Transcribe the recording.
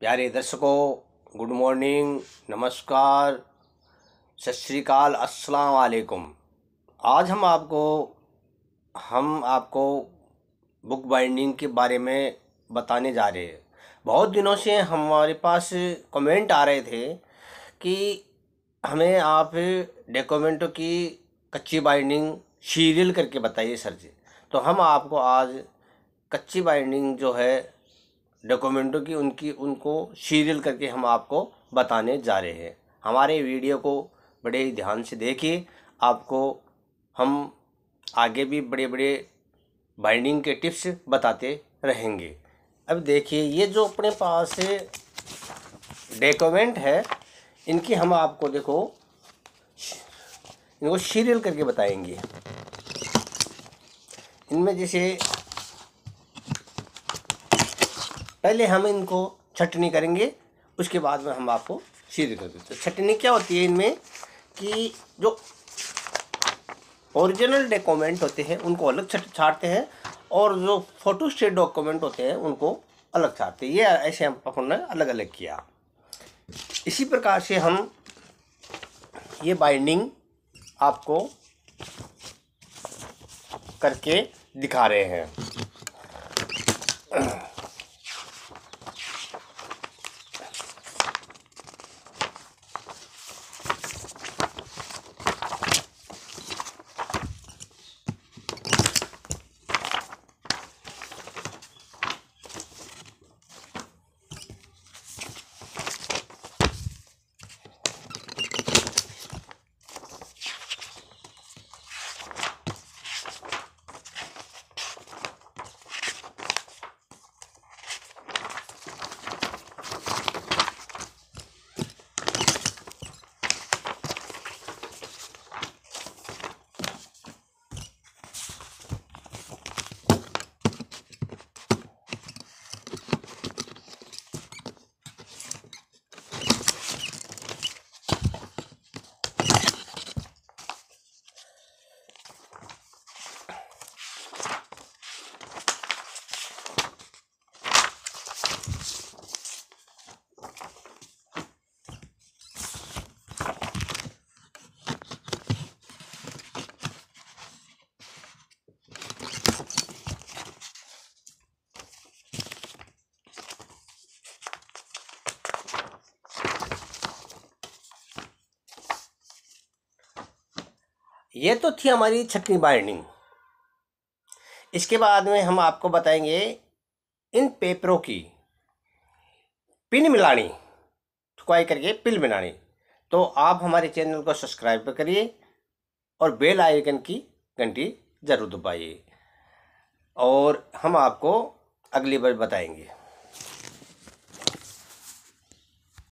प्यारे दर्शकों good morning नमस्कार सत श्रीकाल अस्सलाम वालेकुम आज हम आपको हम आपको बुक बाइंडिंग के बारे में बताने जा रहे हैं बहुत दिनों से हमारे पास कमेंट आ रहे थे कि हमें आप डॉक्यूमेंटों की कच्ची बाइंडिंग सीरियल करके बताइए सर जी तो हम आपको आज कच्ची बाइंडिंग जो है डॉक्यूमेंटों की उनकी उनको सीरियल करके हम आपको बताने जा रहे हैं हमारे वीडियो को बड़े ध्यान से देखिए आपको हम आगे भी बड़े बड़े बाइंडिंग के टिप्स बताते रहेंगे अब देखिए ये जो अपने पास डॉक्यूमेंट है इनकी हम आपको देखो इनको सीरियल करके बताएंगे इनमें जैसे पहले हम इनको छटनी करेंगे उसके बाद में हम आपको सीधे कर देते हैं छटनी तो क्या होती है इनमें कि जो ओरिजिनल डॉक्यूमेंट होते हैं उनको अलग छाटते हैं और जो फोटो स्टेट डॉक्यूमेंट होते हैं उनको अलग छाटते हैं ये ऐसे हम हमने अलग अलग किया इसी प्रकार से हम ये बाइंडिंग आपको करके दिखा रहे हैं ये तो थी हमारी छटनी बाइंडिंग इसके बाद में हम आपको बताएंगे इन पेपरों की पिन मिलानी ठुकाई करके पिल मिलानी तो आप हमारे चैनल को सब्सक्राइब करिए और बेल आइकन की घंटी ज़रूर दबाइए और हम आपको अगली बार बताएंगे